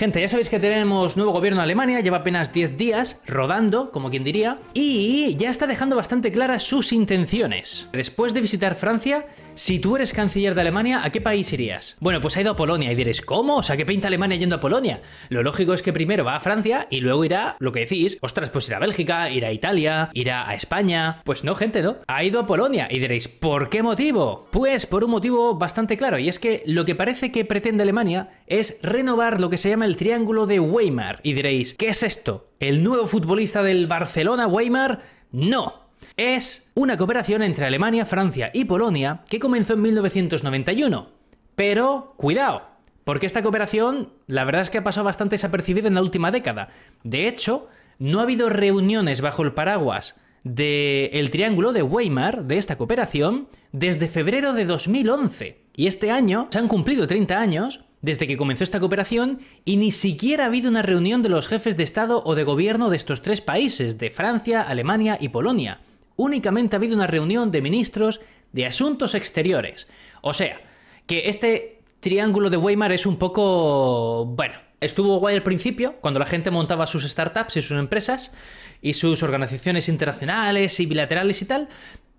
Gente, ya sabéis que tenemos nuevo gobierno en Alemania, lleva apenas 10 días rodando, como quien diría, y ya está dejando bastante claras sus intenciones. Después de visitar Francia, si tú eres canciller de Alemania, ¿a qué país irías? Bueno, pues ha ido a Polonia y diréis, ¿cómo? O sea, ¿qué pinta Alemania yendo a Polonia? Lo lógico es que primero va a Francia y luego irá, lo que decís, ostras, pues irá a Bélgica, irá a Italia, irá a España. Pues no, gente, ¿no? Ha ido a Polonia y diréis, ¿por qué motivo? Pues por un motivo bastante claro y es que lo que parece que pretende Alemania es renovar lo que se llama el Triángulo de Weimar. Y diréis, ¿qué es esto? ¿El nuevo futbolista del Barcelona, Weimar? No, es una cooperación entre Alemania, Francia y Polonia que comenzó en 1991. Pero, cuidado, porque esta cooperación la verdad es que ha pasado bastante desapercibida en la última década. De hecho, no ha habido reuniones bajo el paraguas del Triángulo de Weimar, de esta cooperación, desde febrero de 2011. Y este año se han cumplido 30 años desde que comenzó esta cooperación y ni siquiera ha habido una reunión de los jefes de Estado o de gobierno de estos tres países, de Francia, Alemania y Polonia únicamente ha habido una reunión de ministros de Asuntos Exteriores. O sea, que este triángulo de Weimar es un poco... bueno. Estuvo guay al principio, cuando la gente montaba sus startups y sus empresas y sus organizaciones internacionales y bilaterales y tal,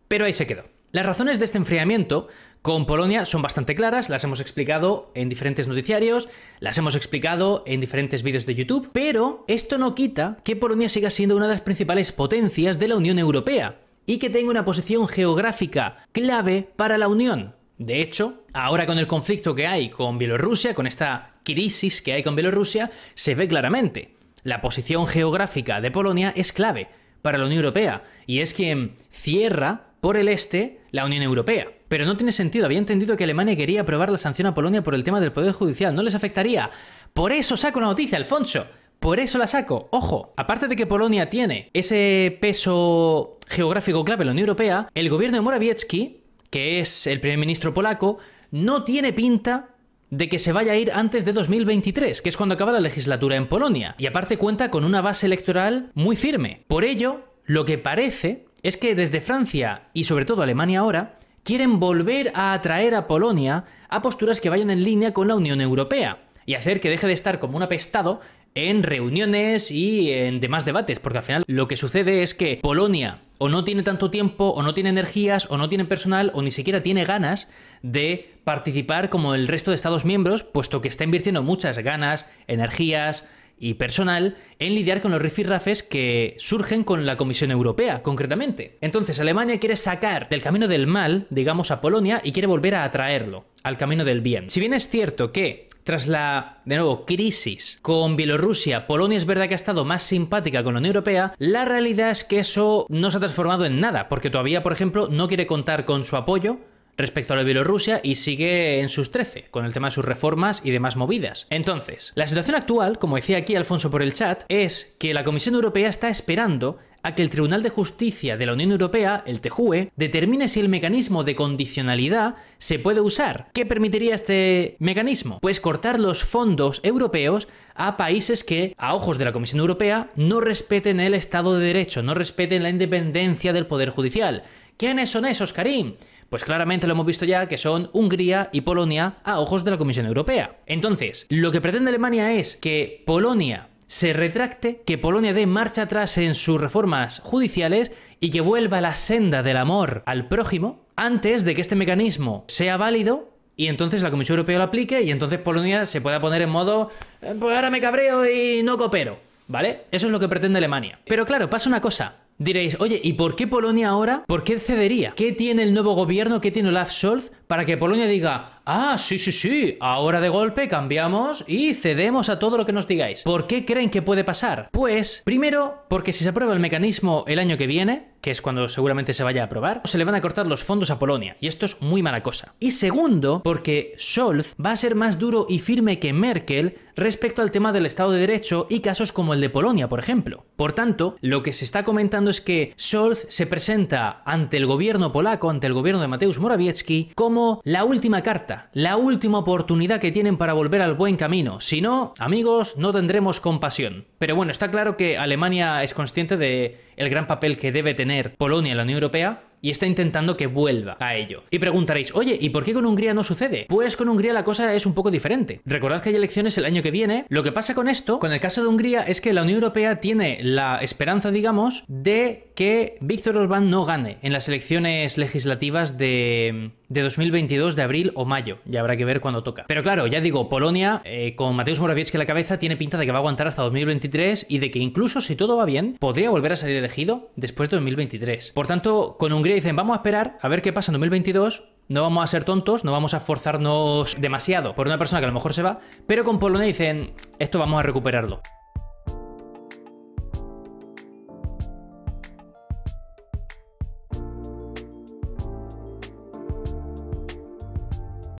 pero ahí se quedó. Las razones de este enfriamiento con Polonia son bastante claras, las hemos explicado en diferentes noticiarios, las hemos explicado en diferentes vídeos de YouTube, pero esto no quita que Polonia siga siendo una de las principales potencias de la Unión Europea y que tenga una posición geográfica clave para la Unión. De hecho, ahora con el conflicto que hay con Bielorrusia, con esta crisis que hay con Bielorrusia, se ve claramente. La posición geográfica de Polonia es clave para la Unión Europea y es quien cierra por el este la Unión Europea. Pero no tiene sentido, había entendido que Alemania quería aprobar la sanción a Polonia por el tema del Poder Judicial, no les afectaría. Por eso saco la noticia, Alfonso. Por eso la saco. Ojo, aparte de que Polonia tiene ese peso geográfico clave en la Unión Europea, el gobierno de Morawiecki, que es el primer ministro polaco, no tiene pinta de que se vaya a ir antes de 2023, que es cuando acaba la legislatura en Polonia, y aparte cuenta con una base electoral muy firme. Por ello, lo que parece es que desde Francia y sobre todo Alemania ahora, quieren volver a atraer a Polonia a posturas que vayan en línea con la Unión Europea y hacer que deje de estar como un apestado en reuniones y en demás debates, porque al final lo que sucede es que Polonia o no tiene tanto tiempo, o no tiene energías, o no tiene personal, o ni siquiera tiene ganas de participar como el resto de Estados miembros, puesto que está invirtiendo muchas ganas, energías, y personal en lidiar con los rifirrafes que surgen con la Comisión Europea, concretamente. Entonces, Alemania quiere sacar del camino del mal, digamos, a Polonia y quiere volver a atraerlo al camino del bien. Si bien es cierto que tras la, de nuevo, crisis con Bielorrusia, Polonia es verdad que ha estado más simpática con la Unión Europea, la realidad es que eso no se ha transformado en nada, porque todavía, por ejemplo, no quiere contar con su apoyo respecto a la Bielorrusia y sigue en sus 13, con el tema de sus reformas y demás movidas. Entonces, la situación actual, como decía aquí Alfonso por el chat, es que la Comisión Europea está esperando a que el Tribunal de Justicia de la Unión Europea, el TJUE, determine si el mecanismo de condicionalidad se puede usar. ¿Qué permitiría este mecanismo? Pues cortar los fondos europeos a países que, a ojos de la Comisión Europea, no respeten el Estado de Derecho, no respeten la independencia del Poder Judicial. ¿Quiénes son esos, Karim? Pues claramente lo hemos visto ya que son Hungría y Polonia a ojos de la Comisión Europea. Entonces, lo que pretende Alemania es que Polonia, se retracte, que Polonia dé marcha atrás en sus reformas judiciales y que vuelva a la senda del amor al prójimo antes de que este mecanismo sea válido y entonces la Comisión Europea lo aplique y entonces Polonia se pueda poner en modo eh, pues ahora me cabreo y no coopero, ¿vale? Eso es lo que pretende Alemania. Pero claro, pasa una cosa. Diréis, oye, ¿y por qué Polonia ahora? ¿Por qué cedería? ¿Qué tiene el nuevo gobierno? ¿Qué tiene Olaf Scholz para que Polonia diga, ah, sí, sí, sí, ahora de golpe cambiamos y cedemos a todo lo que nos digáis. ¿Por qué creen que puede pasar? Pues, primero, porque si se aprueba el mecanismo el año que viene, que es cuando seguramente se vaya a aprobar, se le van a cortar los fondos a Polonia, y esto es muy mala cosa. Y segundo, porque Scholz va a ser más duro y firme que Merkel respecto al tema del Estado de Derecho y casos como el de Polonia, por ejemplo. Por tanto, lo que se está comentando es que Scholz se presenta ante el gobierno polaco, ante el gobierno de Mateusz Morawiecki, como la última carta, la última oportunidad que tienen para volver al buen camino. Si no, amigos, no tendremos compasión. Pero bueno, está claro que Alemania es consciente de el gran papel que debe tener Polonia en la Unión Europea y está intentando que vuelva a ello. Y preguntaréis, oye, ¿y por qué con Hungría no sucede? Pues con Hungría la cosa es un poco diferente. Recordad que hay elecciones el año que viene. Lo que pasa con esto, con el caso de Hungría, es que la Unión Europea tiene la esperanza, digamos, de que Víctor Orbán no gane en las elecciones legislativas de, 2022 de abril o mayo. Ya habrá que ver cuándo toca. Pero claro, ya digo, Polonia, eh, con Mateusz Morawiecki a la cabeza, tiene pinta de que va a aguantar hasta 2023 y de que incluso si todo va bien, podría volver a salir elegido después de 2023. Por tanto, con Hungría dicen, vamos a esperar a ver qué pasa en 2022, no vamos a ser tontos, no vamos a esforzarnos demasiado por una persona que a lo mejor se va, pero con Polonia dicen, esto vamos a recuperarlo.